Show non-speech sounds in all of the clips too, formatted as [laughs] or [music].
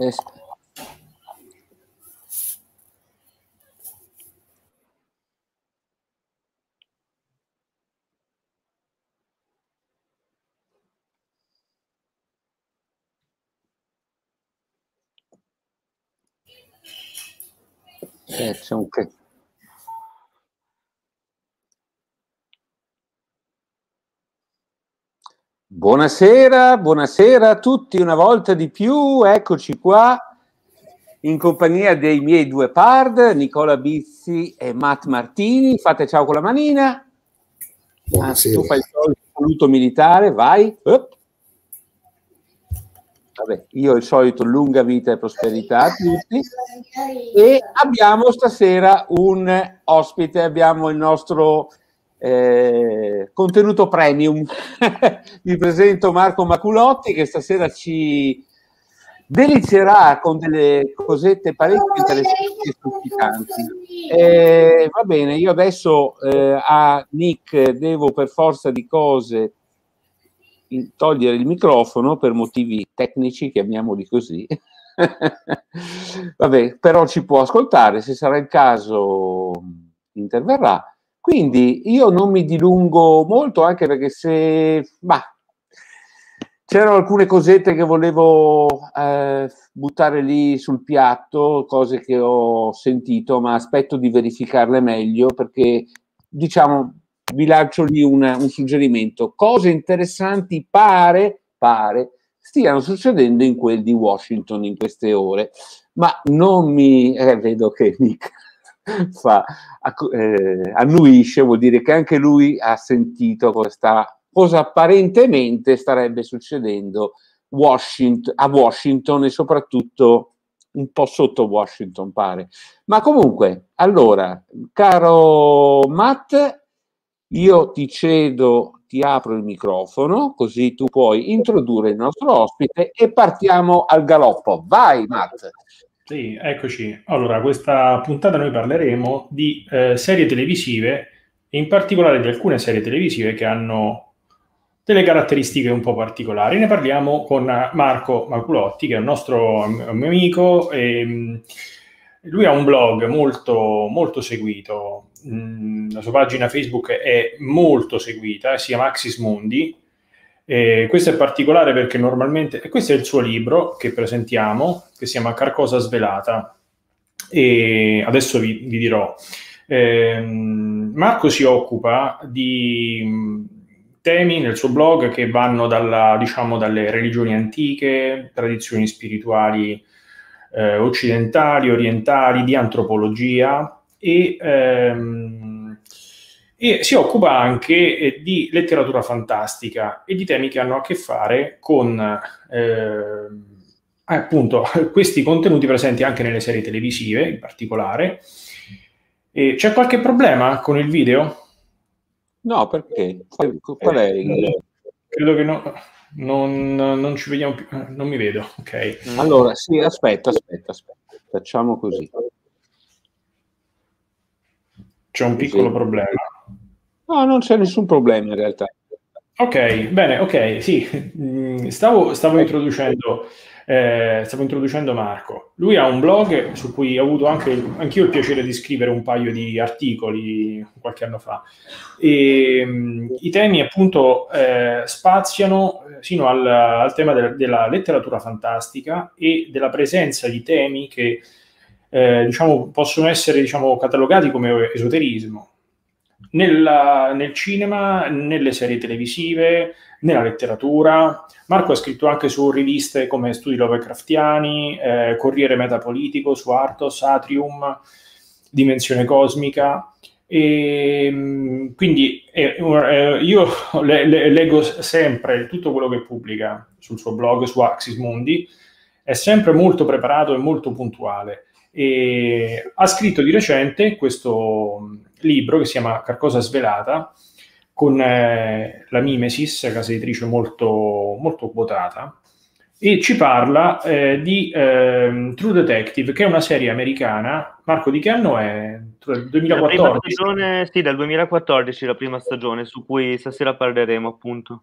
Este... É, tinha um... Buonasera, buonasera a tutti una volta di più, eccoci qua in compagnia dei miei due pard, Nicola Bizzi e Matt Martini. Fate ciao con la manina. Buonasera. Ah, tu fai il saluto militare, vai. Vabbè, io il solito lunga vita e prosperità a tutti. E abbiamo stasera un ospite, abbiamo il nostro eh, contenuto premium. [laughs] Vi presento Marco Maculotti che stasera ci delizierà con delle cosette parecchie interessanti e stuzzicanti. Eh, va bene, io adesso eh, a Nick devo per forza di cose togliere il microfono per motivi tecnici, chiamiamoli così. [laughs] Vabbè, però ci può ascoltare, se sarà il caso interverrà quindi io non mi dilungo molto, anche perché se... Bah, c'erano alcune cosette che volevo eh, buttare lì sul piatto, cose che ho sentito, ma aspetto di verificarle meglio perché, diciamo, vi lancio lì una, un suggerimento. Cose interessanti pare, pare, stiano succedendo in quel di Washington in queste ore, ma non mi... Eh, vedo che Nick fa, eh, annuisce, vuol dire che anche lui ha sentito questa cosa apparentemente starebbe succedendo Washington, a Washington e soprattutto un po' sotto Washington pare. Ma comunque, allora, caro Matt, io ti cedo, ti apro il microfono così tu puoi introdurre il nostro ospite e partiamo al galoppo. Vai Matt! Sì, eccoci. Allora, questa puntata noi parleremo di eh, serie televisive e in particolare di alcune serie televisive che hanno delle caratteristiche un po' particolari. Ne parliamo con Marco Maculotti, che è un nostro un mio amico. E, mm, lui ha un blog molto, molto seguito, mm, la sua pagina Facebook è molto seguita, si chiama Axis Mundi, e questo è particolare perché normalmente, e questo è il suo libro che presentiamo, che si chiama Carcosa Svelata, e adesso vi, vi dirò. Eh, Marco si occupa di mm, temi nel suo blog che vanno dalla, diciamo, dalle religioni antiche, tradizioni spirituali eh, occidentali, orientali, di antropologia e ehm, e si occupa anche eh, di letteratura fantastica e di temi che hanno a che fare con eh, appunto [laughs] questi contenuti presenti anche nelle serie televisive in particolare. E c'è qualche problema con il video? No, perché? Qual è eh, il... Credo che no, non, non ci vediamo più, eh, non mi vedo, ok. Allora, sì, aspetta, aspetta, aspetta, facciamo così. C'è un piccolo sì. problema. No, non c'è nessun problema in realtà. Ok, bene, ok, sì, mm, stavo, stavo, introducendo, eh, stavo introducendo, Marco. Lui ha un blog su cui ho avuto anche anch'io il piacere di scrivere un paio di articoli qualche anno fa. E, mm, I temi appunto eh, spaziano fino eh, al, al tema de- della letteratura fantastica e della presenza di temi che eh, diciamo, possono essere diciamo, catalogati come esoterismo nella, nel cinema, nelle serie televisive, nella letteratura. Marco ha scritto anche su riviste come Studi Lovecraftiani, eh, Corriere Metapolitico, su Artos, Atrium, Dimensione Cosmica. E, ehm, quindi eh, eh io [laughs] le, le, leggo sempre tutto quello che pubblica sul suo blog, su Axis Mundi, è sempre molto preparato e molto puntuale. E ha scritto di recente questo libro che si chiama Carcosa Svelata, con eh, la Mimesis, casa editrice molto, molto quotata, e ci parla eh, di eh, True Detective, che è una serie americana. Marco, di che anno è? 2014? Stagione, sì, dal 2014, la prima stagione, su cui stasera parleremo appunto.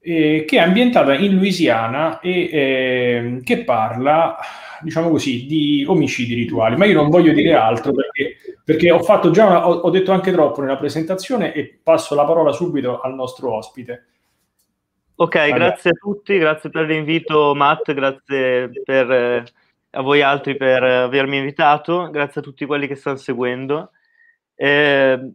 Eh, che è ambientata in Louisiana e ehm, che parla, diciamo così, di omicidi rituali. Ma io non voglio dire altro perché perché ho fatto già una, ho, ho detto anche troppo nella presentazione e passo la parola subito al nostro ospite. Ok, allora. grazie a tutti, grazie per l'invito Matt, grazie per, eh, a voi altri per eh, avermi invitato, grazie a tutti quelli che stanno seguendo. Eh,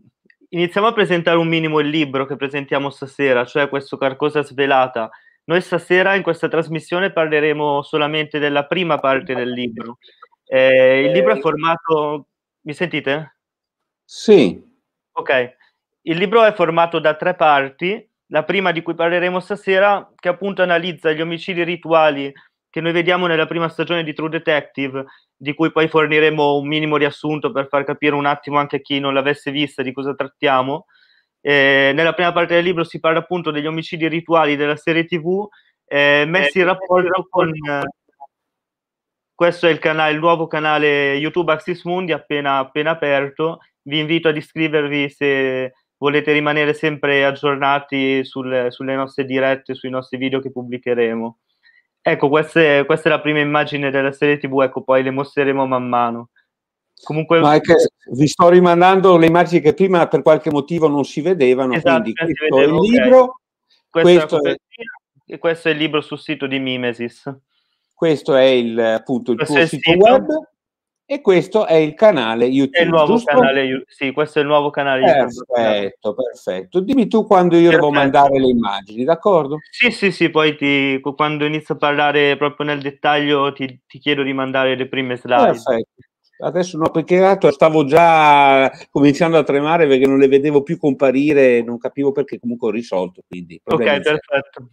iniziamo a presentare un minimo il libro che presentiamo stasera, cioè questo Carcosa Svelata. Noi stasera in questa trasmissione parleremo solamente della prima parte del libro. Eh, il libro è formato mi sentite? Sì. Ok. Il libro è formato da tre parti, la prima di cui parleremo stasera, che appunto analizza gli omicidi rituali che noi vediamo nella prima stagione di True Detective, di cui poi forniremo un minimo riassunto per far capire un attimo anche a chi non l'avesse vista di cosa trattiamo. Eh, nella prima parte del libro si parla appunto degli omicidi rituali della serie TV eh, eh messi in rapporto con, eh, questo è il, canale, il nuovo canale YouTube Axis Mundi appena, appena aperto. Vi invito ad iscrivervi se volete rimanere sempre aggiornati sul, sulle nostre dirette, sui nostri video che pubblicheremo. Ecco, queste, questa è la prima immagine della serie TV, ecco, poi le mostreremo man mano. Comunque... Ma vi sto rimandando le immagini che prima per qualche motivo non si vedevano, esatto, quindi questo vedevo, è il okay. Questo, questo, è, questo è il libro sul sito di Mimesis questo è il, appunto il questo tuo sito, sito, web e questo è il canale YouTube. È il nuovo canale, sì, questo è il nuovo canale YouTube. Perfetto, perfetto. Dimmi tu quando io perfetto. devo mandare le immagini, d'accordo? Sì, sì, sì, poi ti, quando inizio a parlare proprio nel dettaglio ti, ti chiedo di mandare le prime slide. Perfetto adesso no, perché l'altro stavo già cominciando a tremare perché non le vedevo più comparire, non capivo perché comunque ho risolto. Quindi, ok, perfetto.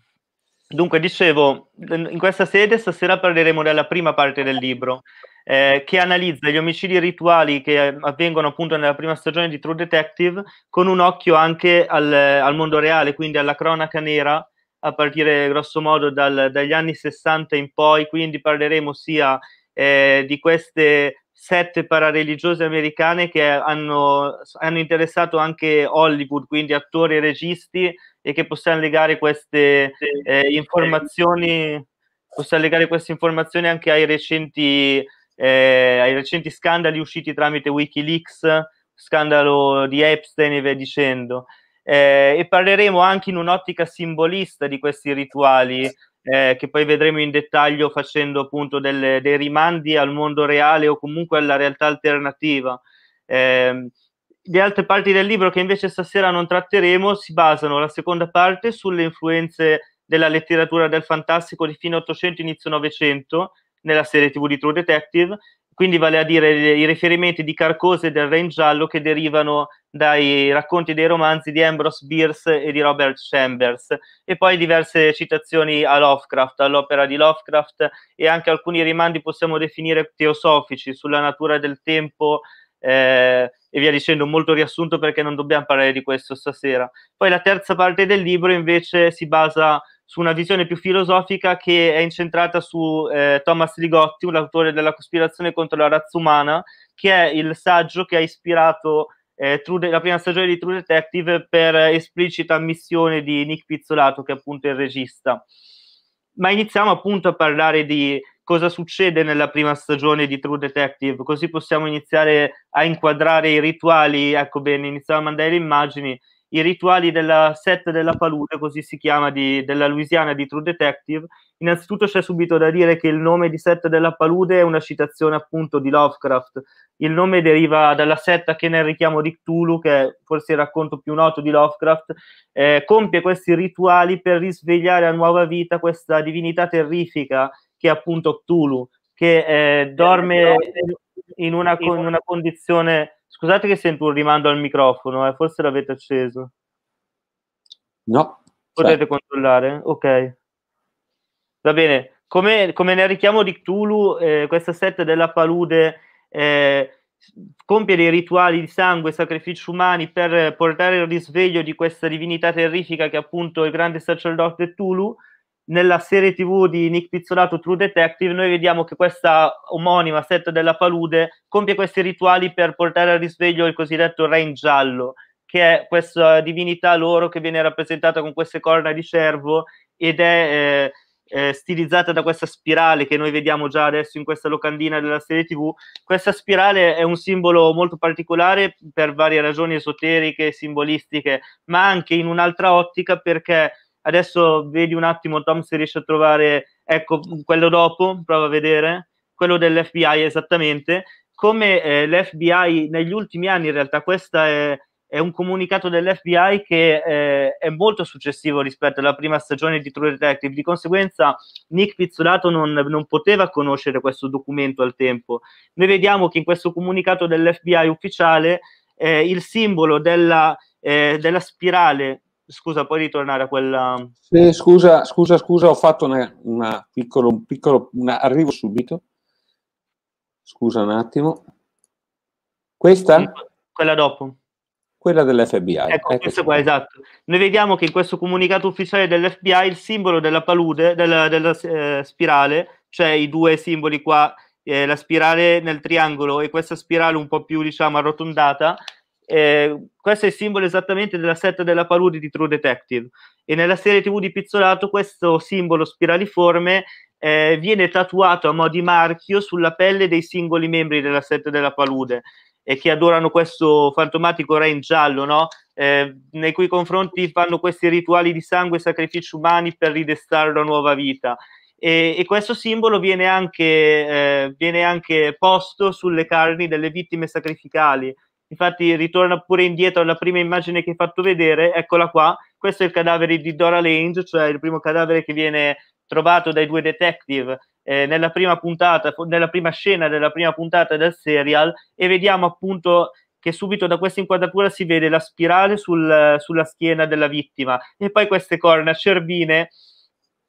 Dunque, dicevo, in questa sede stasera parleremo della prima parte del libro, eh, che analizza gli omicidi rituali che eh, avvengono appunto nella prima stagione di True Detective, con un occhio anche al, al mondo reale, quindi alla cronaca nera, a partire grosso modo dal, dagli anni 60 in poi, quindi parleremo sia eh, di queste sette parareligiose americane che hanno, hanno interessato anche Hollywood, quindi attori e registi, e che possiamo legare queste eh, informazioni possiamo legare queste informazioni anche ai recenti, eh, ai recenti scandali usciti tramite Wikileaks, scandalo di Epstein e via dicendo. Eh, e parleremo anche in un'ottica simbolista di questi rituali, eh, che poi vedremo in dettaglio facendo appunto delle, dei rimandi al mondo reale o comunque alla realtà alternativa. Eh, le altre parti del libro che invece stasera non tratteremo si basano, la seconda parte, sulle influenze della letteratura del fantastico di fine 800 inizio 900 nella serie TV di True Detective, quindi vale a dire i riferimenti di Carcose e del Re in Giallo che derivano dai racconti dei romanzi di Ambrose Bierce e di Robert Chambers e poi diverse citazioni a Lovecraft, all'opera di Lovecraft e anche alcuni rimandi possiamo definire teosofici sulla natura del tempo eh, e via dicendo, molto riassunto perché non dobbiamo parlare di questo stasera. Poi la terza parte del libro invece si basa su una visione più filosofica che è incentrata su eh, Thomas Ligotti, l'autore della Cospirazione contro la razza umana, che è il saggio che ha ispirato eh, True, la prima stagione di True Detective per esplicita ammissione di Nick Pizzolato, che è appunto il regista. Ma iniziamo appunto a parlare di cosa succede nella prima stagione di True Detective, così possiamo iniziare a inquadrare i rituali, ecco bene, iniziamo a mandare le immagini, i rituali della set della palude, così si chiama, di, della Louisiana di True Detective. Innanzitutto c'è subito da dire che il nome di set della palude è una citazione appunto di Lovecraft. Il nome deriva dalla setta che nel richiamo di Cthulhu, che è forse il racconto più noto di Lovecraft, eh, compie questi rituali per risvegliare a nuova vita questa divinità terrifica che è appunto Cthulhu, che eh, dorme in una, in una, condizione... Scusate che sento un rimando al microfono, eh, forse l'avete acceso. No. Potete sì. controllare? Ok. Va bene. Come, come nel richiamo di Cthulhu, eh, questa sette della palude eh, compie dei rituali di sangue, sacrifici umani per portare il risveglio di questa divinità terrifica che è appunto il grande sacerdote Cthulhu, nella serie tv di Nick Pizzolato True Detective noi vediamo che questa omonima setta della palude compie questi rituali per portare al risveglio il cosiddetto re in giallo che è questa divinità loro che viene rappresentata con queste corna di cervo ed è eh, eh, stilizzata da questa spirale che noi vediamo già adesso in questa locandina della serie tv questa spirale è un simbolo molto particolare per varie ragioni esoteriche simbolistiche ma anche in un'altra ottica perché Adesso vedi un attimo, Tom, se riesce a trovare, ecco, quello dopo, prova a vedere, quello dell'FBI esattamente. Come eh, l'FBI negli ultimi anni, in realtà, questo è, è, un comunicato dell'FBI che eh, è molto successivo rispetto alla prima stagione di True Detective. Di conseguenza, Nick Pizzolato non, non poteva conoscere questo documento al tempo. Noi vediamo che in questo comunicato dell'FBI ufficiale eh, il simbolo della, eh, della, spirale scusa, puoi ritornare a quella... Sì, scusa, scusa, scusa, ho fatto una, una piccolo, un piccolo... Una, arrivo subito. Scusa un attimo. Questa? Quella dopo. Quella dell'FBI. Ecco, ecco questa qua, qua, esatto. Noi vediamo che in questo comunicato ufficiale dell'FBI il simbolo della palude, della, della eh, spirale, cioè i due simboli qua, eh, la spirale nel triangolo e questa spirale un po' più, diciamo, arrotondata, eh, questo è il simbolo esattamente della setta della palude di True Detective e nella serie tv di Pizzolato questo simbolo spiraliforme eh, viene tatuato a mo' di marchio sulla pelle dei singoli membri della setta della palude e che adorano questo fantomatico re in giallo, no? eh, nei cui confronti fanno questi rituali di sangue e sacrifici umani per ridestare una nuova vita. E, e, questo simbolo viene anche, eh, viene anche posto sulle carni delle vittime sacrificali, infatti ritorna pure indietro alla prima immagine che hai fatto vedere, eccola qua, questo è il cadavere di Dora Lange, cioè il primo cadavere che viene trovato dai due detective eh, nella prima puntata, nella prima scena della prima puntata del serial e vediamo appunto che subito da questa inquadratura si vede la spirale sul, sulla schiena della vittima e poi queste corna cervine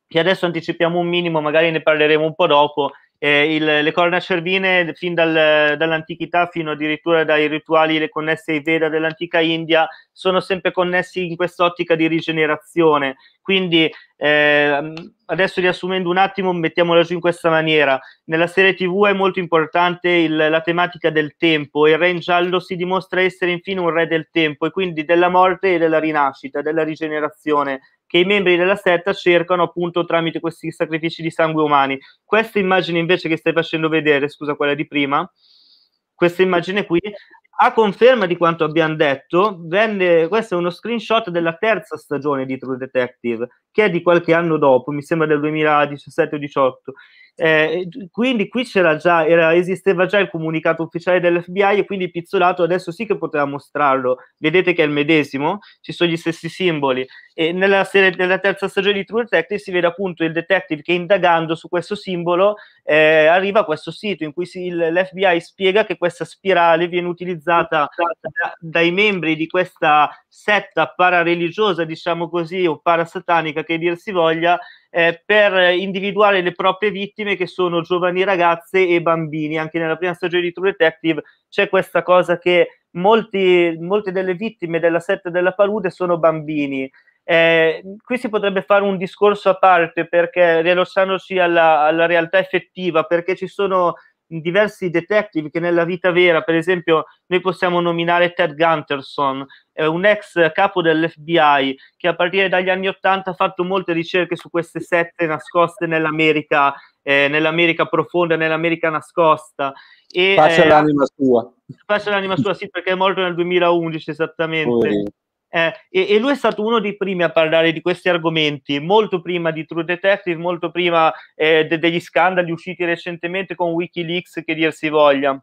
che adesso anticipiamo un minimo, magari ne parleremo un po' dopo, eh, il, le corna cervine fin dal, dall'antichità fino addirittura dai rituali connessi ai Veda dell'antica India sono sempre connessi in quest'ottica di rigenerazione quindi eh, adesso riassumendo un attimo, mettiamola giù in questa maniera. Nella serie TV è molto importante il, la tematica del tempo e il Re in Giallo si dimostra essere infine un re del tempo e quindi della morte e della rinascita, della rigenerazione che i membri della setta cercano appunto tramite questi sacrifici di sangue umani. Questa immagine invece che stai facendo vedere, scusa quella di prima, questa immagine qui a conferma di quanto abbiamo detto, venne, questo è uno screenshot della terza stagione di True Detective che è di qualche anno dopo, mi sembra del 2017 o 2018. Eh, quindi qui c'era già, era, esisteva già il comunicato ufficiale dell'FBI e quindi Pizzolato adesso sì che poteva mostrarlo. Vedete che è il medesimo, ci sono gli stessi simboli. E nella, serie, nella terza stagione di True Detective si vede appunto il detective che indagando su questo simbolo eh, arriva a questo sito in cui si, il, l'FBI spiega che questa spirale viene utilizzata da, dai membri di questa setta parareligiosa, diciamo così, o parasatanica politica che dir si voglia, eh, per individuare le proprie vittime che sono giovani ragazze e bambini. Anche nella prima stagione di True Detective c'è questa cosa che molti, molte delle vittime della setta della palude sono bambini. Eh, qui si potrebbe fare un discorso a parte perché rilasciandoci alla, alla realtà effettiva, perché ci sono diversi detective che nella vita vera, per esempio, noi possiamo nominare Ted Gunterson, eh, un ex capo dell'FBI che a partire dagli anni Ottanta ha fatto molte ricerche su queste sette nascoste nell'America, eh, nell'America profonda, nell'America nascosta. E, Faccia eh, l'anima sua. Faccia l'anima sua, sì, perché è morto nel 2011 esattamente. Poi eh, e, e, lui è stato uno dei primi a parlare di questi argomenti, molto prima di True Detective, molto prima eh, de- degli scandali usciti recentemente con Wikileaks, che dir si voglia.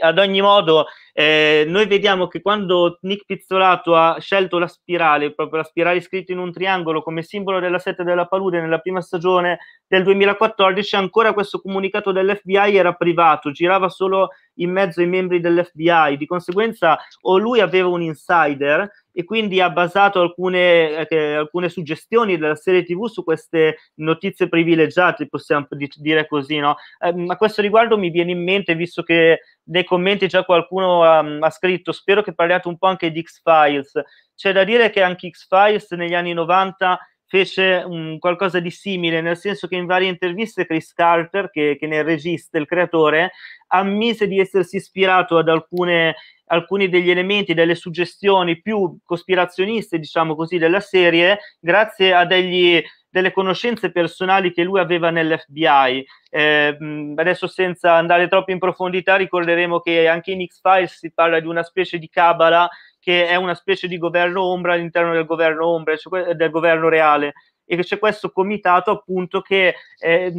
Ad ogni modo, eh, noi vediamo che quando Nick Pizzolato ha scelto la spirale, proprio la spirale scritta in un triangolo come simbolo della setta della palude nella prima stagione del 2014, ancora questo comunicato dell'FBI era privato, girava solo in mezzo ai membri dell'FBI. Di conseguenza, o lui aveva un insider e quindi ha basato alcune, eh, alcune suggestioni della serie TV su queste notizie privilegiate, possiamo dire così. No? Eh, a questo riguardo mi viene in mente, visto che nei commenti già qualcuno um, ha scritto, spero che parliate un po' anche di X-Files. C'è da dire che anche X-Files negli anni 90 fece un, qualcosa di simile, nel senso che in varie interviste Chris Carter, che, che ne è il regista, il creatore, ammise di essersi ispirato ad alcune, alcuni degli elementi, delle suggestioni più cospirazioniste, diciamo così, della serie, grazie a degli delle conoscenze personali che lui aveva nell'FBI. Eh, adesso senza andare troppo in profondità ricorderemo che anche in X-Files si parla di una specie di cabala che è una specie di governo ombra all'interno del governo ombra, cioè del governo reale, e che c'è questo comitato appunto che eh,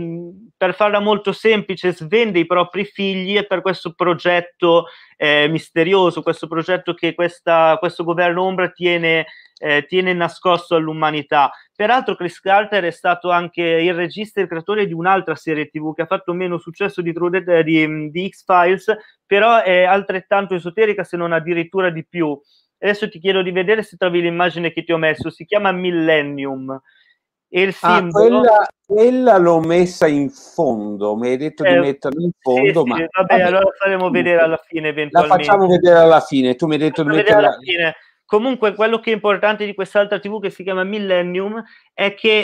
per farla molto semplice svende i propri figli e per questo progetto eh, misterioso, questo progetto che questa, questo governo ombra tiene, eh, tiene nascosto all'umanità. Peraltro Chris Carter è stato anche il regista e il creatore di un'altra serie TV che ha fatto meno successo di, Trudette, di, mm, di X-Files, però è altrettanto esoterica se non addirittura di più. Adesso ti chiedo di vedere se trovi l'immagine che ti ho messo, si chiama Millennium e il ah, simbolo... Ah, quella, quella, l'ho messa in fondo, mi hai detto eh, di metterla in fondo, sì, ma... Sì, vabbè, vabbè, allora faremo vedere alla fine eventualmente. La facciamo vedere alla fine, tu mi hai detto di metterla... alla fine. Comunque quello che è importante di quest'altra TV che si chiama Millennium è che...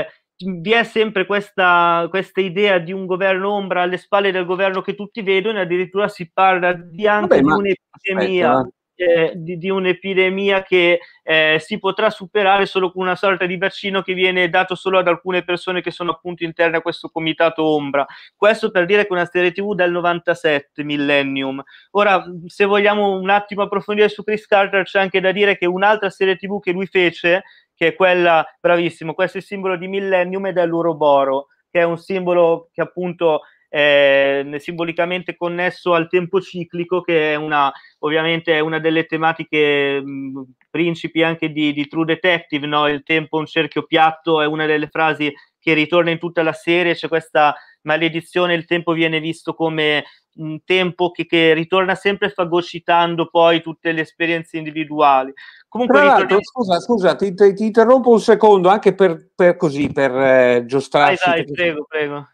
Eh, vi è sempre questa, questa, idea di un governo ombra alle spalle del governo che tutti vedono e addirittura si parla di anche Vabbè, ma, un'epidemia. Aspetta, eh, di, di, un'epidemia che eh, si potrà superare solo con una sorta di vaccino che viene dato solo ad alcune persone che sono appunto interne a questo comitato ombra. Questo per dire che una serie TV del 97 Millennium. Ora, se vogliamo un attimo approfondire su Chris Carter, c'è anche da dire che un'altra serie TV che lui fece, che è quella, bravissimo, questo è il simbolo di Millennium ed è l'Uroboro che è un simbolo che appunto è eh, simbolicamente connesso al tempo ciclico, che è una, ovviamente è una delle tematiche mh, mm, principi anche di, di True Detective, no? il tempo un cerchio piatto è una delle frasi che ritorna in tutta la serie, c'è questa maledizione, il tempo viene visto come un tempo che, che ritorna sempre fagocitando poi tutte le esperienze individuali. Comunque, ritorniamo... scusa, scusa ti, ti, interrompo un secondo anche per, per così, per eh, giostrarci. Vai, vai, perché... prego, prego.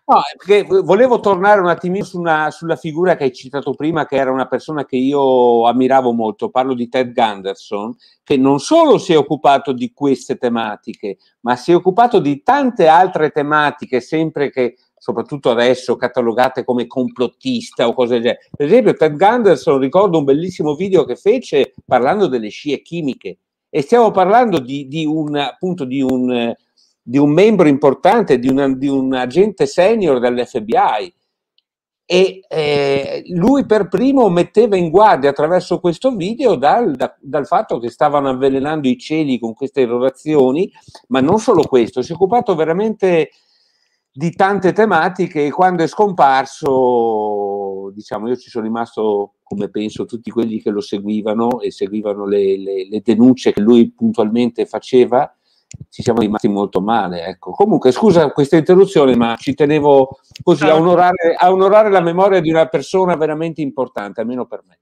No, volevo tornare un attimino su una, sulla figura che hai citato prima, che era una persona che io ammiravo molto. Parlo di Ted Gunderson, che non solo si è occupato di queste tematiche, ma si è occupato di tante altre tematiche, sempre che soprattutto adesso, catalogate come complottista o cose del genere. Per esempio, Ted Gunderson, ricordo un bellissimo video che fece parlando delle scie chimiche e stiamo parlando di, di un, appunto, di un, di un, membro importante, di, una, di un agente senior dell'FBI. E eh, lui per primo metteva in guardia attraverso questo video dal, da, dal fatto che stavano avvelenando i cieli con queste irrorazioni, ma non solo questo, si è occupato veramente di tante tematiche e quando è scomparso, diciamo, io ci sono rimasto, come penso tutti quelli che lo seguivano e seguivano le, le, le denunce che lui puntualmente faceva, ci siamo rimasti molto male. Ecco. Comunque, scusa questa interruzione, ma ci tenevo così a onorare, a onorare, la memoria di una persona veramente importante, almeno per me.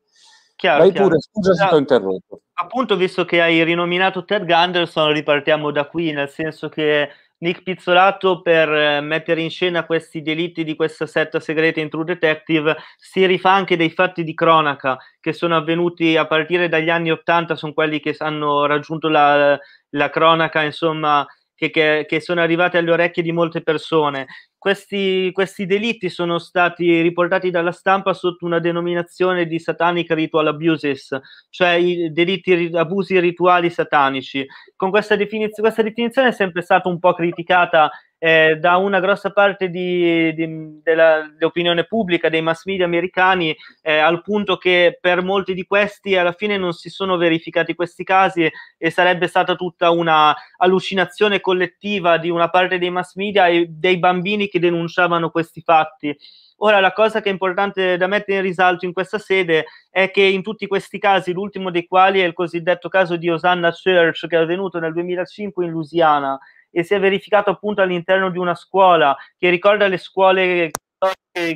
Chiaro, Vai chiaro. scusa se ti ho interrotto. Appunto, visto che hai rinominato Ted Gunderson, ripartiamo da qui, nel senso che Nick Pizzolato per eh, mettere in scena questi delitti di questa setta segreta in True Detective si rifà anche dei fatti di cronaca che sono avvenuti a partire dagli anni 80, sono quelli che hanno raggiunto la, la cronaca, insomma, che, che, che sono arrivate alle orecchie di molte persone questi, questi, delitti sono stati riportati dalla stampa sotto una denominazione di satanic ritual abuses, cioè i delitti abusi rituali satanici. Con questa, definiz- questa definizione è sempre stata un po' criticata eh, da una grossa parte di, di, dell'opinione pubblica, dei mass media americani, eh, al punto che per molti di questi alla fine non si sono verificati questi casi e sarebbe stata tutta una allucinazione collettiva di una parte dei mass media e dei bambini che denunciavano questi fatti. Ora, la cosa che è importante da mettere in risalto in questa sede è che in tutti questi casi, l'ultimo dei quali è il cosiddetto caso di Osanna Church, che è avvenuto nel 2005 in Louisiana, e si è verificato appunto all'interno di una scuola che ricorda le scuole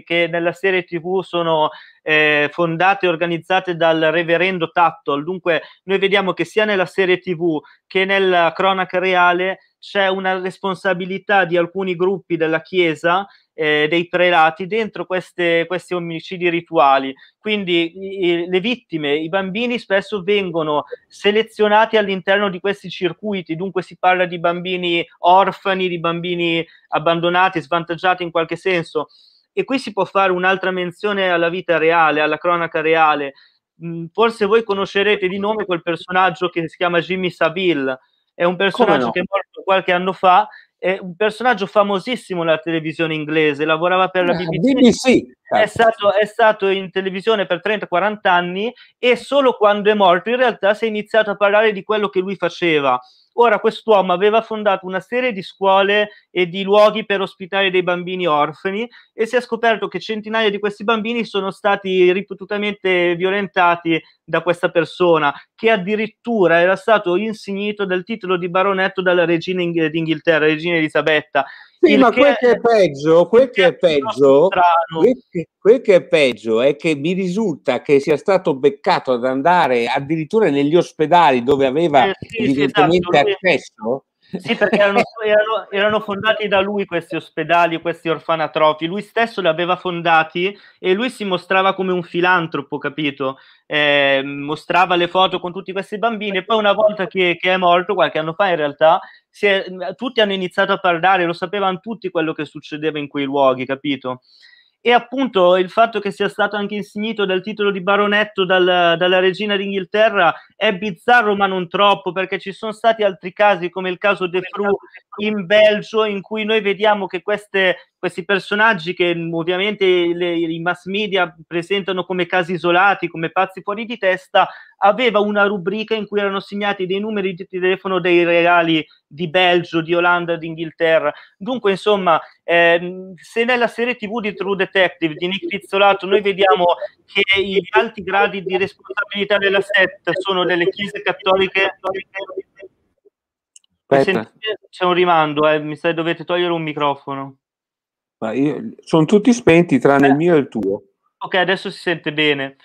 che nella serie tv sono eh, fondate e organizzate dal reverendo Tattol. Dunque noi vediamo che sia nella serie tv che nella cronaca reale c'è una responsabilità di alcuni gruppi della Chiesa eh, dei prelati dentro queste, questi omicidi rituali. Quindi i, le vittime, i bambini spesso vengono selezionati all'interno di questi circuiti, dunque si parla di bambini orfani, di bambini abbandonati, svantaggiati in qualche senso. E qui si può fare un'altra menzione alla vita reale, alla cronaca reale. Mm, forse voi conoscerete di nome quel personaggio che si chiama Jimmy Saville, è un personaggio no? che è morto qualche anno fa è un personaggio famosissimo nella televisione inglese, lavorava per la ah, BBC. BBC. Certo. È, stato, è stato, in televisione per 30-40 anni e solo quando è morto in realtà si è iniziato a parlare di quello che lui faceva. Ora, quest'uomo aveva fondato una serie di scuole e di luoghi per ospitare dei bambini orfani e si è scoperto che centinaia di questi bambini sono stati ripetutamente violentati da questa persona, che addirittura era stato insignito del titolo di baronetto dalla regina d'Inghilterra, regina Elisabetta. Sì, ma quel che è peggio, quel che è peggio, quel che, quel che è peggio è che mi risulta che sia stato beccato ad andare addirittura negli ospedali dove aveva eh, sì, esatto, evidentemente sì, esatto, accesso sì, perché erano, erano, erano, fondati da lui questi ospedali, questi orfanatrofi. Lui stesso li aveva fondati e lui si mostrava come un filantropo, capito? Eh, mostrava le foto con tutti questi bambini e poi una volta che, che è morto, qualche anno fa in realtà, è, tutti hanno iniziato a parlare, lo sapevano tutti quello che succedeva in quei luoghi, capito? e appunto il fatto che sia stato anche insignito del titolo di baronetto dal, dalla regina d'Inghilterra è bizzarro ma non troppo perché ci sono stati altri casi come il caso De Fru in Belgio in cui noi vediamo che queste questi personaggi che mm, ovviamente i mass media presentano come casi isolati, come pazzi fuori di testa, aveva una rubrica in cui erano segnati dei numeri di telefono dei reali di Belgio, di Olanda, d'Inghilterra. Dunque, insomma, ehm, se nella serie TV di True Detective di Nick Pizzolato noi vediamo che gli alti gradi di responsabilità della SET sono delle chiese cattoliche Sentite, c'è un rimando, eh, mi stai, dovete togliere un microfono. Ma io, sono tutti spenti tranne eh. il mio e il tuo. Ok, adesso si sente bene.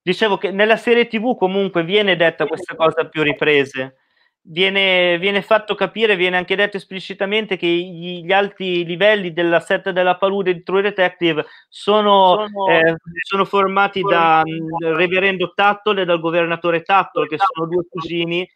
Dicevo che nella serie TV comunque viene detta questa cosa più riprese. Viene, viene fatto capire, viene anche detto esplicitamente che gli, gli alti livelli della setta della palude di True Detective sono, sono, eh, sono formati da mh, mm, reverendo Tattol e dal governatore Tattol, che sono due cugini,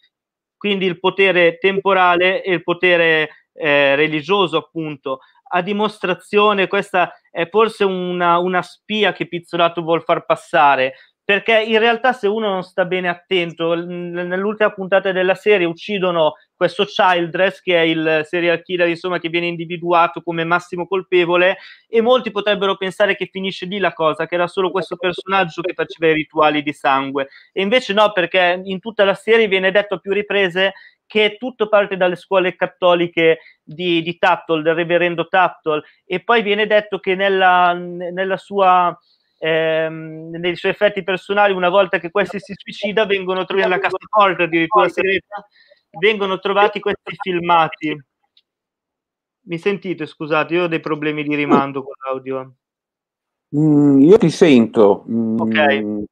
quindi il potere temporale e il potere eh, religioso, appunto a dimostrazione, questa è forse una, una spia che Pizzolato vuol far passare, perché in realtà se uno non sta bene attento, nell'ultima puntata della serie uccidono questo Childress che è il serial killer insomma, che viene individuato come massimo colpevole e molti potrebbero pensare che finisce lì la cosa, che era solo questo personaggio che faceva i rituali di sangue. E invece no, perché in tutta la serie viene detto a più riprese che tutto parte dalle scuole cattoliche di, di Tuttle, del reverendo Tuttle, e poi viene detto che nella, nella sua, ehm, nei suoi effetti personali, una volta che questi si suicida, vengono trovati nella cassaforte addirittura segreta, vengono trovati questi filmati. Mi sentite? Scusate, io ho dei problemi di rimando con l'audio. Mm, io ti sento. Mm, ok.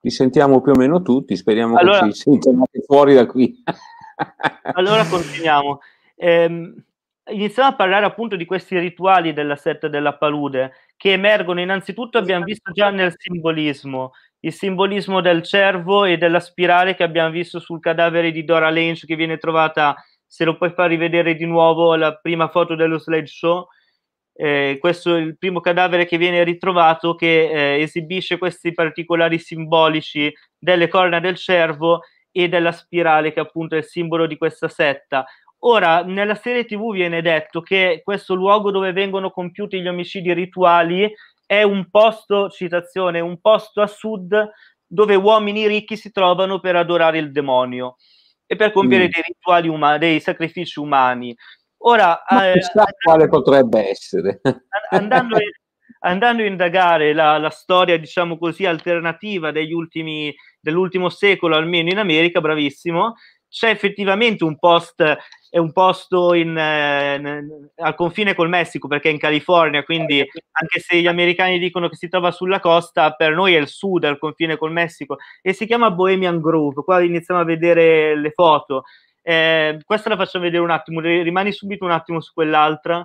Ti sentiamo più o meno tutti, speriamo allora, che ci sentiamo fuori da qui allora continuiamo. Ehm, iniziamo a parlare appunto di questi rituali della setta della palude che emergono innanzitutto, abbiamo visto già nel simbolismo, il simbolismo del cervo e della spirale che abbiamo visto sul cadavere di Dora Lynch che viene trovata, se lo puoi far rivedere di nuovo, la prima foto dello slideshow. Eh, questo è il primo cadavere che viene ritrovato che eh, esibisce questi particolari simbolici delle corna del cervo e della spirale che appunto è il simbolo di questa setta. Ora, nella serie TV viene detto che questo luogo dove vengono compiuti gli omicidi rituali è un posto, citazione, un posto a sud dove uomini ricchi si trovano per adorare il demonio e per compiere mm. dei rituali umani, dei sacrifici umani. Ora, Ma eh, quale potrebbe essere? andando, [laughs] andando a indagare la, la storia, diciamo così, alternativa ultimi, dell'ultimo secolo, almeno in America, bravissimo, c'è effettivamente un post è un posto in, in, eh, al confine col Messico perché è in California, quindi anche se gli americani dicono che si trova sulla costa, per noi è il sud, al confine col Messico, e si chiama Bohemian Grove. Qua iniziamo a vedere le foto. Eh, questa la faccio vedere un attimo, rimani subito un attimo su quell'altra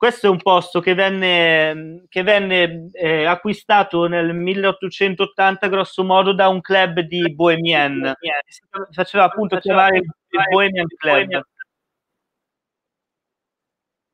questo è un posto che venne, che venne eh, acquistato nel 1880 grosso modo da un club di Bohemian, si faceva appunto chiamare il Bohemian Club.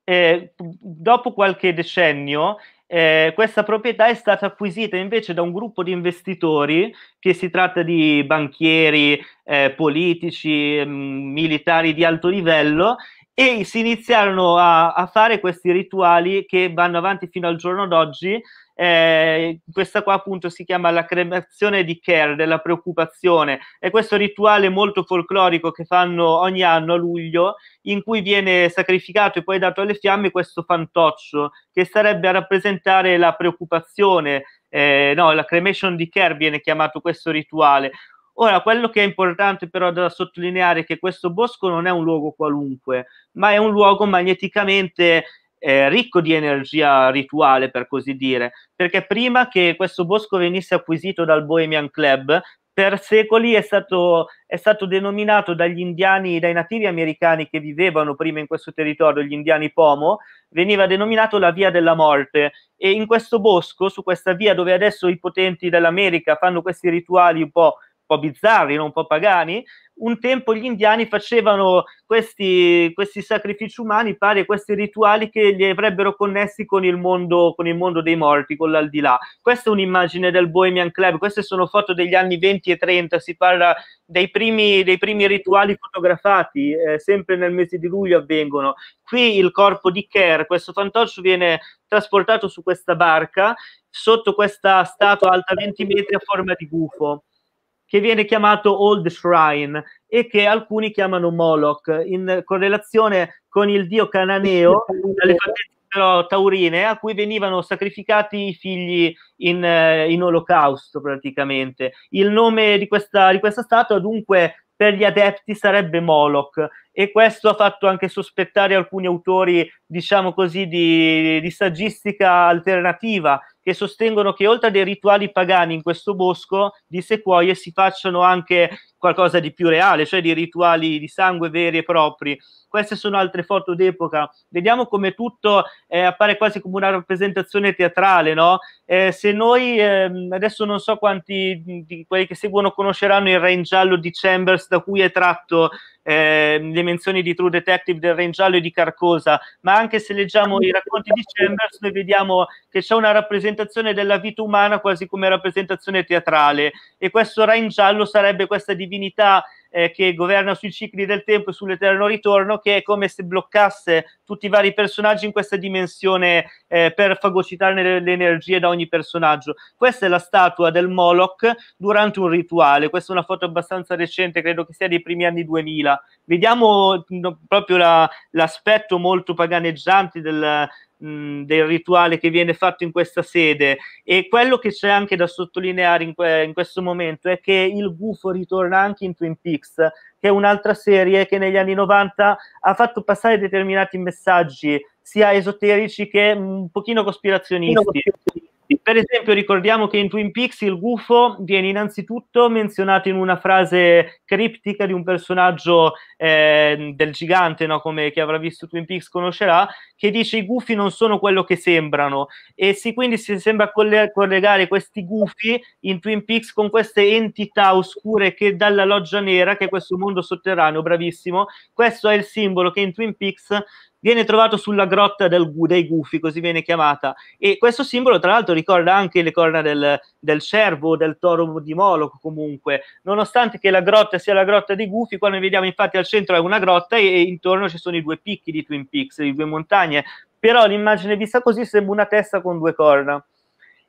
Eh, dopo qualche decennio eh, questa proprietà è stata acquisita invece da un gruppo di investitori, che si tratta di banchieri, eh, politici, mh, mm, militari di alto livello, e si iniziarono a, a, fare questi rituali che vanno avanti fino al giorno d'oggi. Eh, questa qua appunto si chiama la cremazione di Care, della preoccupazione, è questo rituale molto folclorico che fanno ogni anno a luglio, in cui viene sacrificato e poi dato alle fiamme questo fantoccio che sarebbe a rappresentare la preoccupazione, eh, no, la cremation di Care viene chiamato questo rituale, Ora, quello che è importante però da sottolineare è che questo bosco non è un luogo qualunque, ma è un luogo magneticamente eh, ricco di energia rituale, per così dire, perché prima che questo bosco venisse acquisito dal Bohemian Club, per secoli è stato, è stato, denominato dagli indiani, dai nativi americani che vivevano prima in questo territorio, gli indiani Pomo, veniva denominato la via della morte. E in questo bosco, su questa via dove adesso i potenti dell'America fanno questi rituali un po' po' bizzarri, no? un po' pagani, un tempo gli indiani facevano questi, questi, sacrifici umani pari a questi rituali che li avrebbero connessi con il, mondo, con il mondo dei morti, con l'aldilà. Questa è un'immagine del Bohemian Club, queste sono foto degli anni 20 e 30, si parla dei primi, dei primi rituali fotografati, eh, sempre nel mese di luglio avvengono. Qui il corpo di Kerr, questo fantoccio viene trasportato su questa barca sotto questa statua alta 20 metri a forma di gufo che viene chiamato Old Shrine e che alcuni chiamano Moloch in correlazione con il dio cananeo dalle fattezze però taurine a cui venivano sacrificati i figli in, eh, in olocausto praticamente. Il nome di questa, di questa statua dunque per gli adepti sarebbe Moloch e questo ha fatto anche sospettare alcuni autori, diciamo così, di, di saggistica alternativa che sostengono che oltre a dei rituali pagani in questo bosco di sequoie si facciano anche qualcosa di più reale, cioè di rituali di sangue veri e propri. Queste sono altre foto d'epoca. Vediamo come tutto eh, appare quasi come una rappresentazione teatrale, no? Eh, se noi, eh, adesso non so quanti di quelli che seguono conosceranno il Re in giallo di Chambers da cui è tratto eh, le menzioni di True Detective del Giallo e di Carcosa, ma anche se leggiamo i racconti di Chambers, noi vediamo che c'è una rappresentazione della vita umana quasi come rappresentazione teatrale e questo Giallo sarebbe questa divinità eh, che governa sui cicli del tempo e sull'eterno ritorno, che è come se bloccasse tutti i vari personaggi in questa dimensione eh, per fagocitarne le, le, energie da ogni personaggio. Questa è la statua del Moloch durante un rituale, questa è una foto abbastanza recente, credo che sia dei primi anni 2000. Vediamo no, mm, proprio la, l'aspetto molto paganeggiante del, mh, del rituale che viene fatto in questa sede e quello che c'è anche da sottolineare in, que- in questo momento è che il gufo ritorna anche in Twin Peaks che è un'altra serie che negli anni 90 ha fatto passare determinati messaggi sia esoterici che un pochino cospirazionisti per esempio, ricordiamo che in Twin Peaks il gufo viene innanzitutto menzionato in una frase criptica di un personaggio eh, del gigante, no? come chi avrà visto Twin Peaks conoscerà, che dice i gufi non sono quello che sembrano. E si, quindi si sembra collegare questi gufi in Twin Peaks con queste entità oscure che dalla loggia nera, che è questo mondo sotterraneo, bravissimo, questo è il simbolo che in Twin Peaks viene trovato sulla grotta del, dei gufi, così viene chiamata. E questo simbolo, tra l'altro, ricorda anche le corna del, del cervo, del toro di Moloch, comunque. Nonostante che la grotta sia la grotta dei gufi, qua noi vediamo infatti al centro è una grotta e, e intorno ci sono i due picchi di Twin Peaks, le due montagne. Però l'immagine vista così sembra una testa con due corna.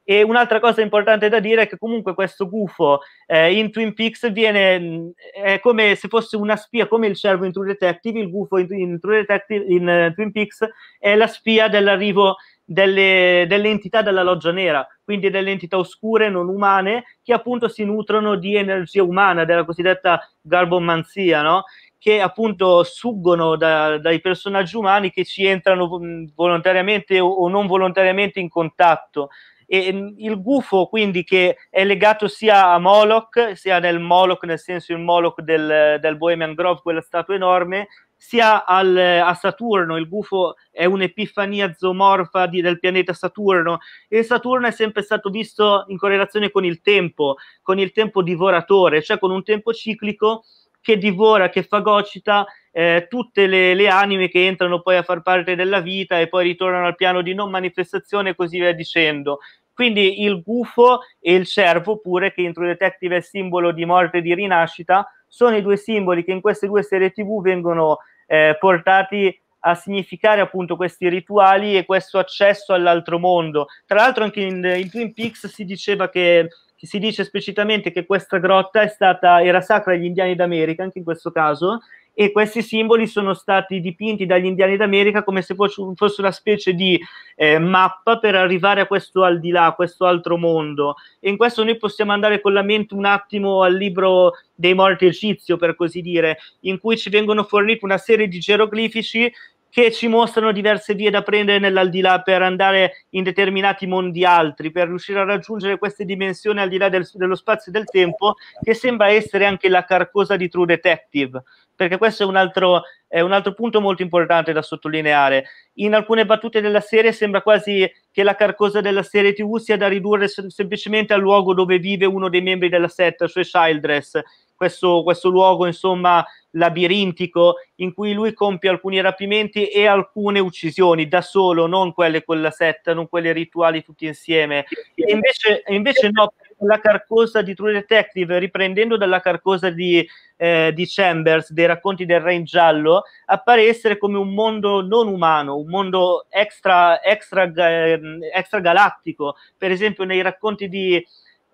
E un'altra cosa importante da dire è che comunque questo gufo eh, in Twin Peaks viene mm, è come se fosse una spia, come il cervo in True Detective, il gufo in, in, True Detective, in uh, Twin Peaks è la spia dell'arrivo delle, delle, entità della loggia nera, quindi delle entità oscure non umane che appunto si nutrono di energia umana, della cosiddetta garbomanzia, no? che appunto suggono da, dai personaggi umani che ci entrano mm, volontariamente o, o non volontariamente in contatto. E mm, il gufo, quindi, che è legato sia a Moloch, sia nel Moloch, nel senso il Moloch del, del Bohemian Grove, quella statua enorme, sia al, a Saturno, il gufo è un'epifania zoomorfa di, del pianeta Saturno e Saturno è sempre stato visto in correlazione con il tempo, con il tempo divoratore, cioè con un tempo ciclico che divora, che fagocita eh, tutte le, le, anime che entrano poi a far parte della vita e poi ritornano al piano di non manifestazione e così via dicendo. Quindi il gufo e il cervo pure, che in True Detective è simbolo di morte e di rinascita, sono i due simboli che in queste due serie tv vengono eh, portati a significare appunto questi rituali e questo accesso all'altro mondo. Tra l'altro anche in, in Twin Peaks si diceva che che si dice esplicitamente che questa grotta stata, era sacra agli indiani d'America, anche in questo caso, e questi simboli sono stati dipinti dagli indiani d'America come se fosse una specie di eh, mappa per arrivare a questo al di là, a questo altro mondo. E in questo noi possiamo andare con la mente un attimo al libro dei morti egizio, per così dire, in cui ci vengono forniti una serie di geroglifici che ci mostrano diverse vie da prendere nell'aldilà per andare in determinati mondi altri, per riuscire a raggiungere queste dimensioni al di là del, dello spazio e del tempo, che sembra essere anche la carcosa di True Detective, perché questo è un altro, è un altro punto molto importante da sottolineare. In alcune battute della serie sembra quasi che la carcosa della serie TV sia da ridurre sem- semplicemente al luogo dove vive uno dei membri della setta, cioè Childress, questo, questo luogo insomma labirintico in cui lui compie alcuni rapimenti e alcune uccisioni da solo, non quelle con la setta, non quelle rituali tutti insieme. E invece, invece no, la carcosa di True Detective, riprendendo dalla carcosa di, eh, di Chambers, dei racconti del Re in Giallo, appare essere come un mondo non umano, un mondo extra, extra, ehm, extra galattico. Per esempio nei racconti di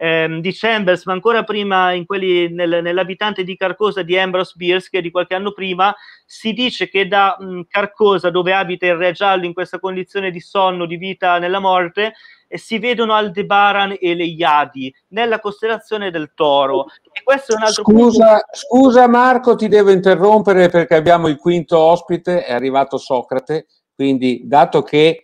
ehm, di Chambers, ma ancora prima in quelli nel, nell'abitante di Carcosa di Ambrose Bierce, che di qualche anno prima, si dice che da mh, Carcosa, dove abita il Re Giallo in questa condizione di sonno, di vita nella morte, eh, si vedono Aldebaran e le Iadi nella costellazione del Toro. Scusa, scusa Marco, ti devo interrompere perché abbiamo il quinto ospite, è arrivato Socrate, quindi dato che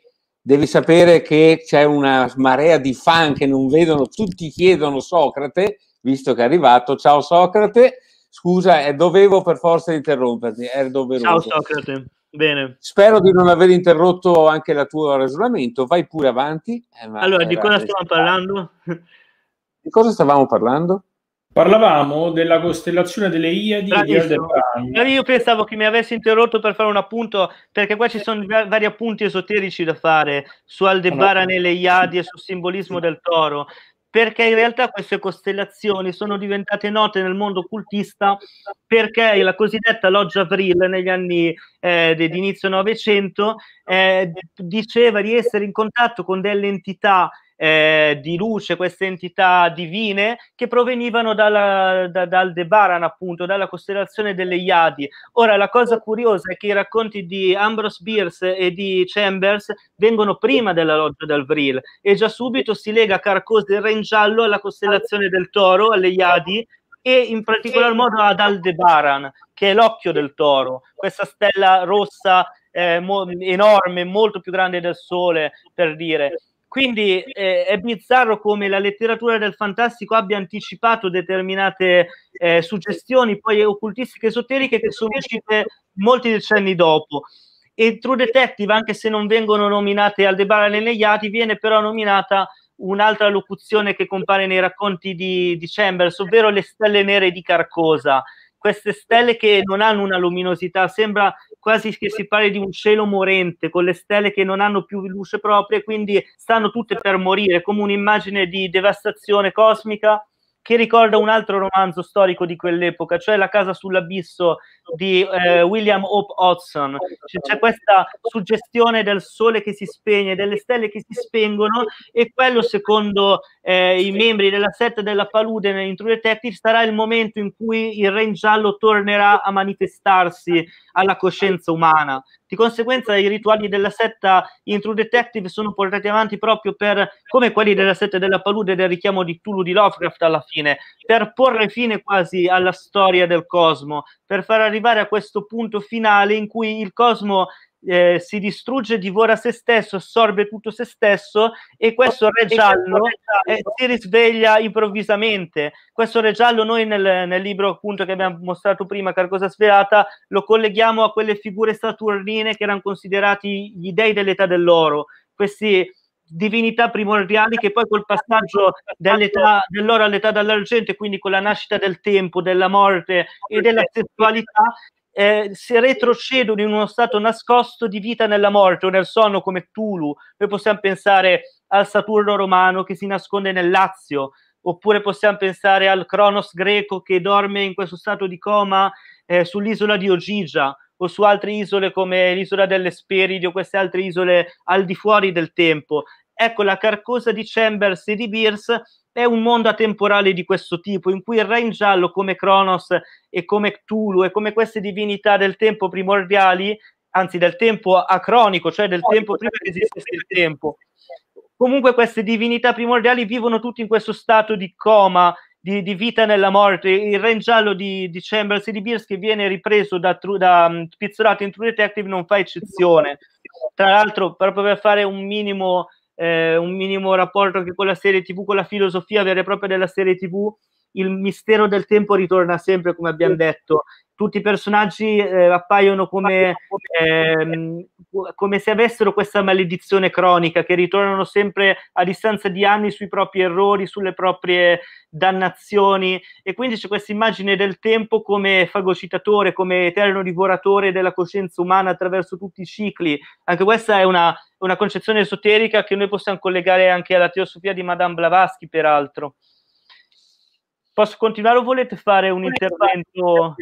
devi sapere che c'è una marea di fan che non vedono, tutti chiedono Socrate, visto che è arrivato, ciao Socrate, scusa, eh, dovevo per forza interromperti, è Ciao Socrate, bene. Spero di non aver interrotto anche il tuo ragionamento, vai pure avanti. Eh, allora, di cosa stiamo parlando? Di cosa stavamo parlando? Parlavamo della costellazione delle Iadi e di Aldebaran. Io pensavo che mi avessi interrotto per fare un appunto, perché qua ci sono vari appunti esoterici da fare su Aldebaran e le Iadi e sul simbolismo del toro, perché in realtà queste costellazioni sono diventate note nel mondo cultista perché la cosiddetta loggia Vril negli anni eh, di inizio Novecento eh, diceva di essere in contatto con delle entità eh, di luce, queste entità divine che provenivano dalla, da, da Aldebaran, appunto, dalla costellazione delle Iadi. Ora, la cosa curiosa è che i racconti di Ambrose Bierce e di Chambers vengono prima della loggia del Vril e già subito si lega Carcos del Re in giallo alla costellazione del Toro, alle Iadi, e in particolar modo ad Aldebaran, che è l'occhio del toro, questa stella rossa eh, mo- enorme, molto più grande del Sole, per dire. Quindi eh, è bizzarro come la letteratura del fantastico abbia anticipato determinate eh, suggestioni, poi occultistiche esoteriche, che sono uscite molti decenni dopo. E True Detective, anche se non vengono nominate Aldebaran e Neiati, viene però nominata un'altra locuzione che compare nei racconti di, di Chambers, ovvero le stelle nere di Carcosa. Queste stelle che non hanno una luminosità, sembra quasi che si parli di un cielo morente, con le stelle che non hanno più luce propria, quindi stanno tutte per morire, come un'immagine di devastazione cosmica che ricorda un altro romanzo storico di quell'epoca, cioè La casa sull'abisso di eh, William Hope Hodgson. C'è questa suggestione del sole che si spegne, delle stelle che si spengono e quello secondo eh, i membri della setta della palude nell'intrude detective sarà il momento in cui il re in giallo tornerà a manifestarsi alla coscienza umana. Di conseguenza i rituali della setta in True Detective sono portati avanti proprio per, come quelli della setta della palude del richiamo di Tulu di Lovecraft alla fine, per porre fine quasi alla storia del cosmo, per far arrivare a questo punto finale in cui il cosmo eh, si distrugge, divora se stesso, assorbe tutto se stesso e questo re giallo eh, si risveglia improvvisamente. Questo re giallo noi nel, nel, libro appunto che abbiamo mostrato prima, Carcosa Svelata, lo colleghiamo a quelle figure saturnine che erano considerati gli dei dell'età dell'oro, questi divinità primordiali che poi col passaggio dell'oro all'età dell'argento, e quindi con la nascita del tempo, della morte e della sessualità, eh, se retrocedono in uno stato nascosto di vita nella morte o nel sonno come Tulu, noi possiamo pensare al Saturno romano che si nasconde nel Lazio, oppure possiamo pensare al Cronos greco che dorme in questo stato di coma eh, sull'isola di Ogigia o su altre isole come l'isola delle Speridi o queste altre isole al di fuori del tempo. Ecco, la carcosa di Chambers e di Beers è un mondo atemporale di questo tipo, in cui il re in giallo, come Cronos e come Cthulhu e come queste divinità del tempo primordiali, anzi del tempo acronico, cioè del tempo prima che esistesse il tempo, comunque queste divinità primordiali vivono tutti in questo stato di coma, di, di vita nella morte. Il re in giallo di, di Chambers e di Beers che viene ripreso da, tru, da um, mm, Spizzorato in True Detective non fa eccezione. Tra l'altro, proprio per fare un minimo eh, un minimo rapporto anche con la serie TV, con la filosofia vera e propria della serie TV, il mistero del tempo ritorna sempre, come abbiamo detto, tutti i personaggi eh, appaiono come, ehm, come, se avessero questa maledizione cronica, che ritornano sempre a distanza di anni sui propri errori, sulle proprie dannazioni e quindi c'è questa immagine del tempo come fagocitatore, come eterno divoratore della coscienza umana attraverso tutti i cicli. Anche questa è una, una concezione esoterica che noi possiamo collegare anche alla teosofia di Madame Blavatsky, peraltro. Posso continuare o volete fare un intervento?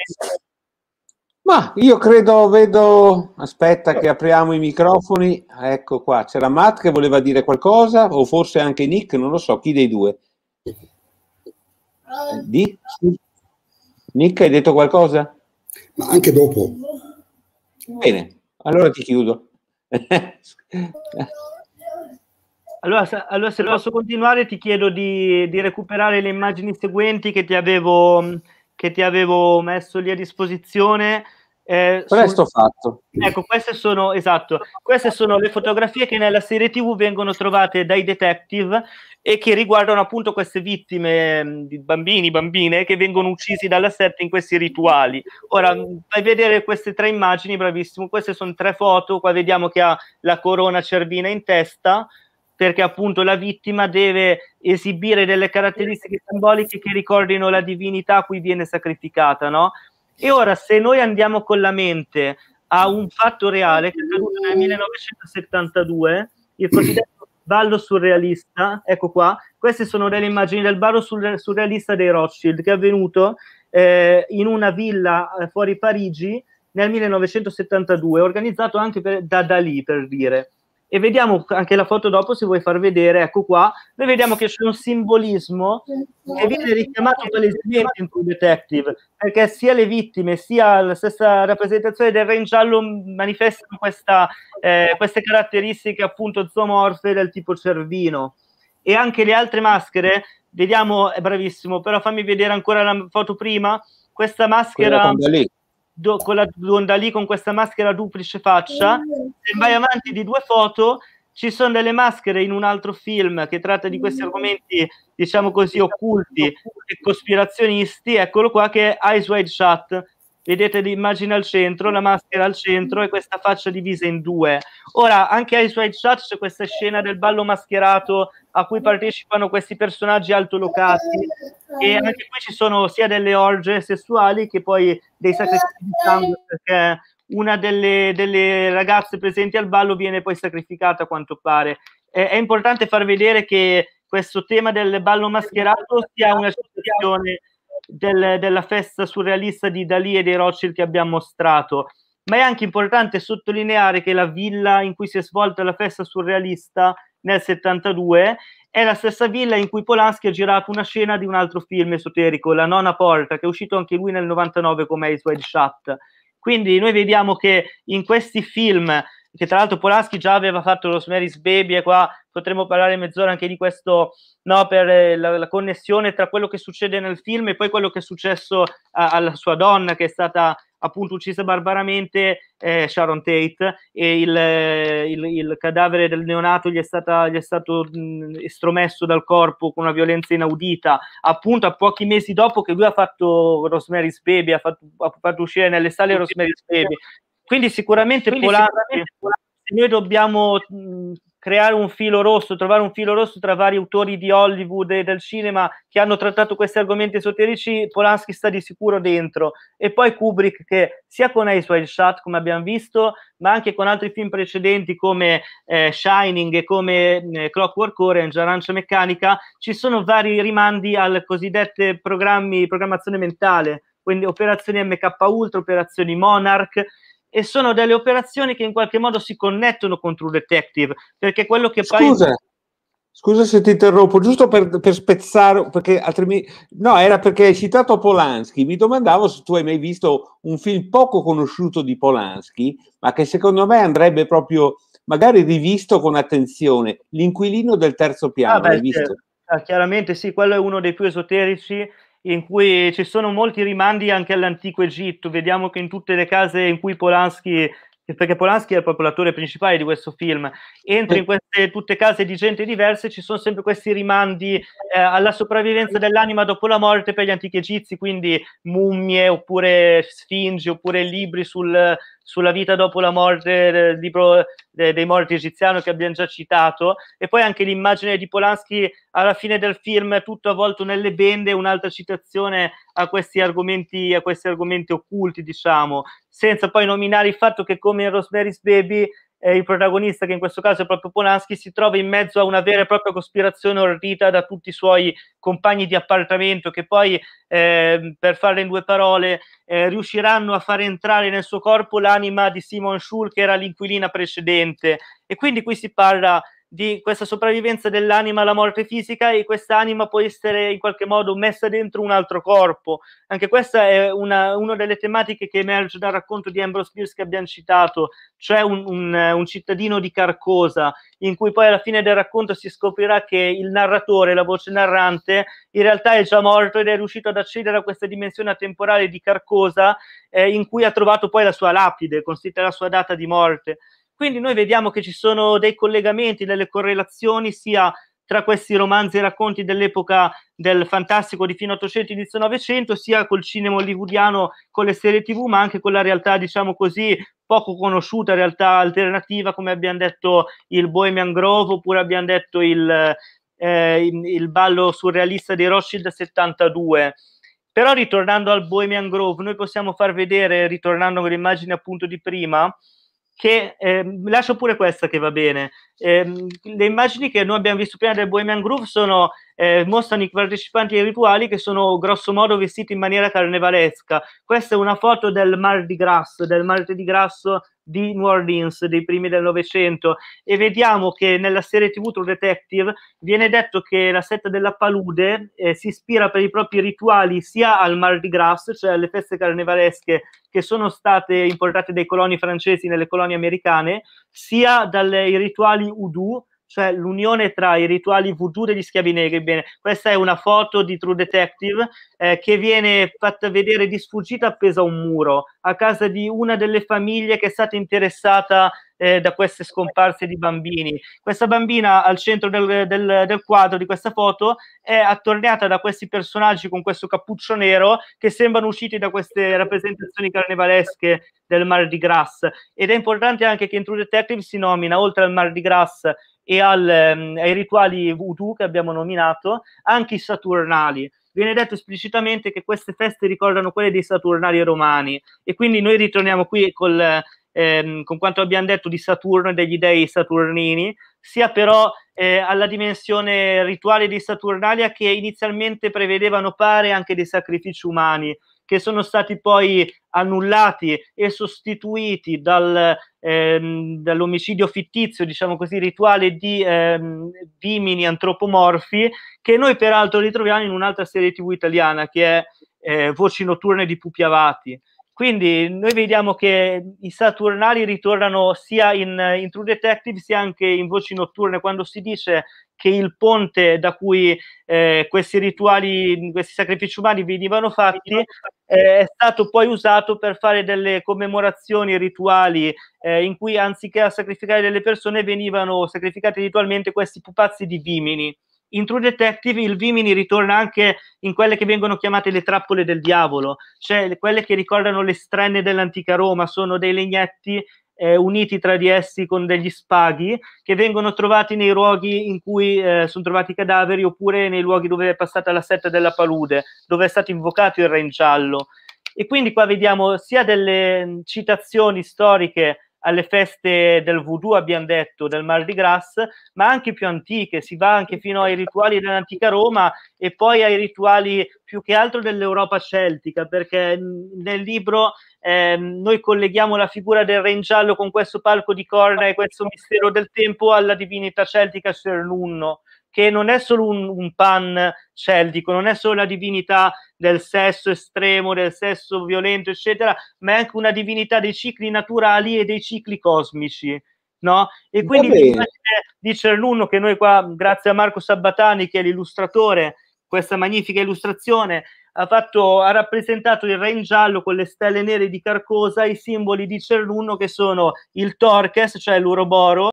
Ma io credo, vedo, aspetta che apriamo i microfoni, ecco qua, c'era Matt che voleva dire qualcosa o forse anche Nick, non lo so, chi dei due? Di? Nick hai detto qualcosa? Ma anche dopo. Bene, allora ti chiudo. Allora, allora, se posso continuare ti chiedo di, di recuperare le immagini seguenti che ti avevo che ti avevo messo lì a disposizione eh, Presto su... fatto. Ecco, queste sono, esatto, queste sono le fotografie che nella serie TV vengono trovate dai detective e che riguardano appunto queste vittime mm, di bambini, bambine che vengono uccisi dalla setta in questi rituali. Ora, mm, fai vedere queste tre immagini, bravissimo, queste sono tre foto, qua vediamo che ha la corona cervina in testa, perché appunto la vittima deve esibire delle caratteristiche simboliche che ricordino la divinità a cui viene sacrificata, no? E ora se noi andiamo con la mente a un fatto reale che è accaduto nel 1972, il cosiddetto ballo surrealista, ecco qua, queste sono delle immagini del ballo surrealista dei Rothschild che è avvenuto eh, in una villa eh, fuori Parigi nel 1972, organizzato anche per, da Dalì per dire e vediamo anche la foto dopo se vuoi far vedere, ecco qua, noi vediamo che c'è un simbolismo che viene richiamato palesemente in True Detective, perché sia le vittime sia la stessa rappresentazione del re in giallo manifestano questa, eh, queste caratteristiche appunto zoomorfe del tipo cervino. E anche le altre maschere, vediamo, è bravissimo, però fammi vedere ancora la foto prima, questa maschera... Quella do, con la Donda lì con questa maschera duplice faccia, e vai avanti di due foto ci sono delle maschere in un altro film che tratta di questi mm. argomenti, diciamo così, occulti e cospirazionisti, eccolo qua che è Eyes Wide Shut, vedete l'immagine al centro, la maschera al centro e questa faccia divisa in due. Ora, anche ai suoi chat c'è questa scena del ballo mascherato a cui partecipano questi personaggi altolocati e anche qui ci sono sia delle orge sessuali che poi dei sacrifici di sangue perché una delle, delle ragazze presenti al ballo viene poi sacrificata a quanto pare. è, è importante far vedere che questo tema del ballo mascherato sia una situazione del, della festa surrealista di Dalì e dei Rothschild che abbiamo mostrato, ma è anche importante sottolineare che la villa in cui si è svolta la festa surrealista nel 72 è la stessa villa in cui Polanski ha girato una scena di un altro film esoterico, La nona porta, che è uscito anche lui nel 99 come Ace Wide Shut. Quindi noi vediamo che in questi film che tra l'altro Polaschi già aveva fatto Rosemary's Baby e qua potremmo parlare mezz'ora anche di questo, no, per eh, la, la connessione tra quello che succede nel film e poi quello che è successo a, alla sua donna che è stata appunto uccisa barbaramente eh, Sharon Tate e il, eh, il, il, cadavere del neonato gli è, stata, gli è stato mh, estromesso dal corpo con una violenza inaudita appunto a pochi mesi dopo che lui ha fatto Rosemary's Baby ha fatto, ha fatto uscire nelle sale Rosemary's Baby quindi sicuramente, Quindi polare, sicuramente polare, noi dobbiamo mh, mm, creare un filo rosso, trovare un filo rosso tra vari autori di Hollywood e del cinema che hanno trattato questi argomenti esoterici, Polanski sta di sicuro dentro. E poi Kubrick che sia con Ace Wild Shut, come abbiamo visto, ma anche con altri film precedenti come eh, Shining e come eh, Clockwork Orange, Arancia Meccanica, ci sono vari rimandi al cosiddette programmi, programmazione mentale, quindi operazioni MK Ultra, operazioni Monarch, e sono delle operazioni che in qualche modo si connettono con True Detective, perché quello che poi... Scusa, scusa se ti interrompo, giusto per, per spezzare, perché altrimenti... No, era perché hai citato Polanski, mi domandavo se tu hai mai visto un film poco conosciuto di Polanski, ma che secondo me andrebbe proprio magari rivisto con attenzione, L'inquilino del terzo piano, ah, beh, visto? Certo. Ah, chiaramente sì, quello è uno dei più esoterici in cui ci sono molti rimandi anche all'antico Egitto. Vediamo che in tutte le case in cui Polanski perché Polanski è il popolatore principale di questo film. Entra in queste tutte case di gente diverse, ci sono sempre questi rimandi eh, alla sopravvivenza dell'anima dopo la morte per gli antichi egizi, quindi mummie oppure sfingi oppure libri sul, sulla vita dopo la morte del libro eh, dei morti egiziano che abbiamo già citato e poi anche l'immagine di Polanski alla fine del film tutto avvolto nelle bende un'altra citazione a questi argomenti a questi argomenti occulti diciamo senza poi nominare il fatto che come in Rosemary's Baby eh, il protagonista, che in questo caso è proprio Polanski, si trova in mezzo a una vera e propria cospirazione ordita da tutti i suoi compagni di appartamento, che poi, eh, per farle in due parole, eh, riusciranno a far entrare nel suo corpo l'anima di Simon Schul, che era l'inquilina precedente. E quindi qui si parla di questa sopravvivenza dell'anima alla morte fisica e quest'anima può essere in qualche modo messa dentro un altro corpo. Anche questa è una, una delle tematiche che emerge dal racconto di Ambrose Pierce che abbiamo citato, cioè un, un, un, cittadino di Carcosa, in cui poi alla fine del racconto si scoprirà che il narratore, la voce narrante, in realtà è già morto ed è riuscito ad accedere a questa dimensione temporale di Carcosa eh, in cui ha trovato poi la sua lapide, considerata la sua data di morte. Quindi noi vediamo che ci sono dei collegamenti, delle correlazioni sia tra questi romanzi e racconti dell'epoca del fantastico di fino fine 800 inizio novecento, sia col cinema hollywoodiano, con le serie TV, ma anche con la realtà, diciamo così, poco conosciuta, realtà alternativa, come abbiamo detto il Bohemian Grove, oppure abbiamo detto il, eh, il ballo surrealista dei Rothschild 72. Però ritornando al Bohemian Grove, noi possiamo far vedere, ritornando con le immagini appunto di prima, che eh, lascio pure questa che va bene. Eh, le immagini che noi abbiamo visto prima del Bohemian Groove sono, eh, mostrano i partecipanti ai rituali che sono grosso modo vestiti in maniera carnevalesca. Questa è una foto del Mardi di del martedì grasso di New Orleans dei primi del Novecento e vediamo che nella serie TV True Detective viene detto che la setta della palude eh, si ispira per i propri rituali sia al Mardi Gras, cioè alle feste carnevalesche che sono state importate dai coloni francesi nelle colonie americane, sia dai rituali Udu cioè l'unione tra i rituali voodoo e gli schiavi negri. Bene, questa è una foto di True Detective eh, che viene fatta vedere di sfuggita appesa a un muro a casa di una delle famiglie che è stata interessata eh, da queste scomparse di bambini. Questa bambina al centro del, del, del, quadro di questa foto è attorniata da questi personaggi con questo cappuccio nero che sembrano usciti da queste rappresentazioni carnevalesche del Mar di Gras. Ed è importante anche che in True Detective si nomina, oltre al Mar di Gras, e al, ehm, ai rituali voodoo che abbiamo nominato, anche i saturnali. Viene detto esplicitamente che queste feste ricordano quelle dei saturnali romani e quindi noi ritorniamo qui col, ehm, con quanto abbiamo detto di Saturno e degli dei saturnini, sia però eh, alla dimensione rituale dei saturnali che inizialmente prevedevano pare anche dei sacrifici umani che sono stati poi annullati e sostituiti dal, ehm, dall'omicidio fittizio, diciamo così, rituale di ehm, vimini antropomorfi, che noi peraltro ritroviamo in un'altra serie tv italiana che è eh, Voci notturne di Pupi Avati. Quindi noi vediamo che i Saturnali ritornano sia in, in True Detective sia anche in Voci Notturne quando si dice che il ponte da cui eh, questi rituali, questi sacrifici umani venivano fatti eh, è stato poi usato per fare delle commemorazioni rituali eh, in cui anziché sacrificare delle persone venivano sacrificati ritualmente questi pupazzi di vimini in True Detective il Vimini ritorna anche in quelle che vengono chiamate le trappole del diavolo, cioè quelle che ricordano le strenne dell'antica Roma, sono dei legnetti eh, uniti tra di essi con degli spaghi che vengono trovati nei luoghi in cui eh, sono trovati i cadaveri oppure nei luoghi dove è passata la setta della palude, dove è stato invocato il re in giallo. E quindi qua vediamo sia delle citazioni storiche alle feste del voodoo, abbiamo detto, del Mardi Gras, ma anche più antiche, si va anche fino ai rituali dell'antica Roma e poi ai rituali più che altro dell'Europa celtica, perché nel libro eh, noi colleghiamo la figura del re in giallo con questo palco di corna e questo mistero del tempo alla divinità celtica Cernunno che non è solo un, un pan celtico, non è solo la divinità del sesso estremo, del sesso violento, eccetera, ma è anche una divinità dei cicli naturali e dei cicli cosmici. No? E quindi bisogna dice l'uno che noi qua, grazie a Marco Sabbatani, che è l'illustratore, questa magnifica illustrazione, ha, fatto, ha rappresentato il re in giallo con le stelle nere di Carcosa, i simboli di Cerluno che sono il Torches, cioè l'Uroboro,